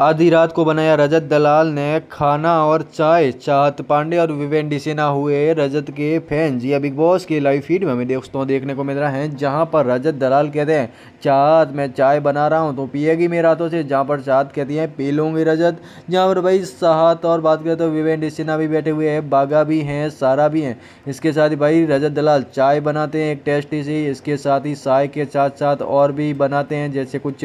आधी रात को बनाया रजत दलाल ने खाना और चाय चाहत पांडे और विवेन डिसेना हुए रजत के फैंस यह बिग बॉस के लाइव फीड में हमें दोस्तों देखने को मिल रहा है जहां पर रजत दलाल कहते हैं चाहत मैं चाय बना रहा हूं तो पिएगी मेरे हाथों से जहां पर चाहत कहती है पी लूँगी रजत जहाँ पर भाई साहत और बात करें तो विवेन डिसेना भी बैठे हुए हैं बाघा भी हैं सारा भी हैं इसके साथ ही भाई रजत दलाल चाय बनाते हैं एक टेस्टी सी इसके साथ ही साय के साथ साथ और भी बनाते हैं जैसे कुछ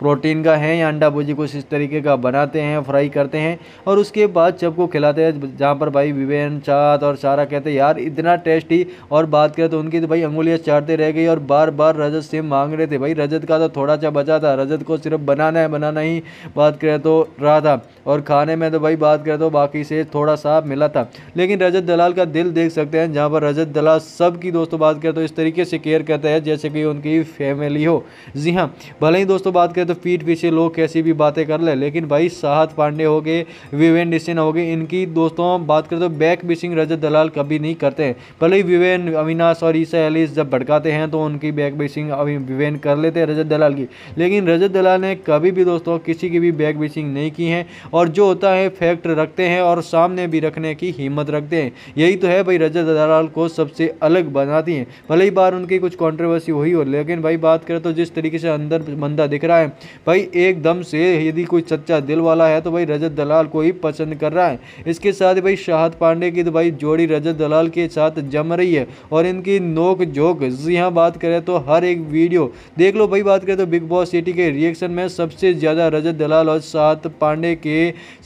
प्रोटीन का है या अंडा भुजी कुछ इस तरीके तरीके का बनाते हैं फ्राई करते हैं और उसके बाद सबको खिलाते हैं जहाँ पर भाई विवेन चाँद और सारा कहते हैं यार इतना टेस्टी और बात करें तो उनकी तो भाई अंगुलियाँ चाटते रह गई और बार बार रजत से मांग रहे थे भाई रजत का तो थोड़ा सा बचा था रजत को सिर्फ बनाना है बनाना ही बात करें तो रहा था और खाने में तो भाई बात करें तो बाकी से थोड़ा सा मिला था लेकिन रजत दलाल का दिल देख सकते हैं जहाँ पर रजत दलाल सबकी दोस्तों बात करें तो इस तरीके से केयर करते हैं जैसे कि उनकी फैमिली हो जी हाँ भले ही दोस्तों बात करें तो पीठ पीछे लोग कैसी भी बातें कर ले लेकिन भाई साहत पांडे हो गए विवेन डिसन हो गए इनकी दोस्तों बात करें तो बैक बिशिंग रजत दलाल कभी नहीं करते भले ही विवेन अविनाश और ईसा एलिस जब भड़काते हैं तो उनकी बैक बिशिंग विवेन कर लेते हैं रजत दलाल की लेकिन रजत दलाल ने कभी भी दोस्तों किसी की भी बैक बिशिंग नहीं की है और जो होता है फैक्ट रखते हैं और सामने भी रखने की हिम्मत रखते हैं यही तो है भाई रजत दलाल को सबसे अलग बनाती हैं भले ही बार उनकी कुछ कॉन्ट्रोवर्सी हुई हो लेकिन भाई बात करें तो जिस तरीके से अंदर बंदा दिख रहा है भाई एकदम से यदि कोई कोई सच्चा दिल वाला है तो भाई रजत दलाल को ही पसंद कर रहा है इसके साथ भाई शाहद पांडे की तो भाई जोड़ी रजत दलाल के साथ जम रही है और इनकी नोक झोंक जी हाँ बात करें तो हर एक वीडियो देख लो भाई बात करें तो बिग बॉस सिटी के रिएक्शन में सबसे ज़्यादा रजत दलाल और शाहद पांडे के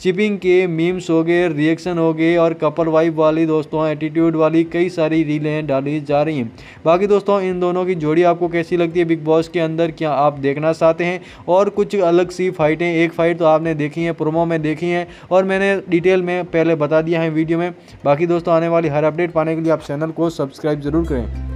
शिपिंग के मीम्स हो गए रिएक्शन हो गए और कपल वाइफ वाली दोस्तों एटीट्यूड वाली कई सारी रीलें डाली जा रही हैं बाकी दोस्तों इन दोनों की जोड़ी आपको कैसी लगती है बिग बॉस के अंदर क्या आप देखना चाहते हैं और कुछ अलग सी फाइटें एक फाइट फाइट तो आपने देखी है प्रोमो में देखी है और मैंने डिटेल में पहले बता दिया है वीडियो में बाकी दोस्तों आने वाली हर अपडेट पाने के लिए आप चैनल को सब्सक्राइब ज़रूर करें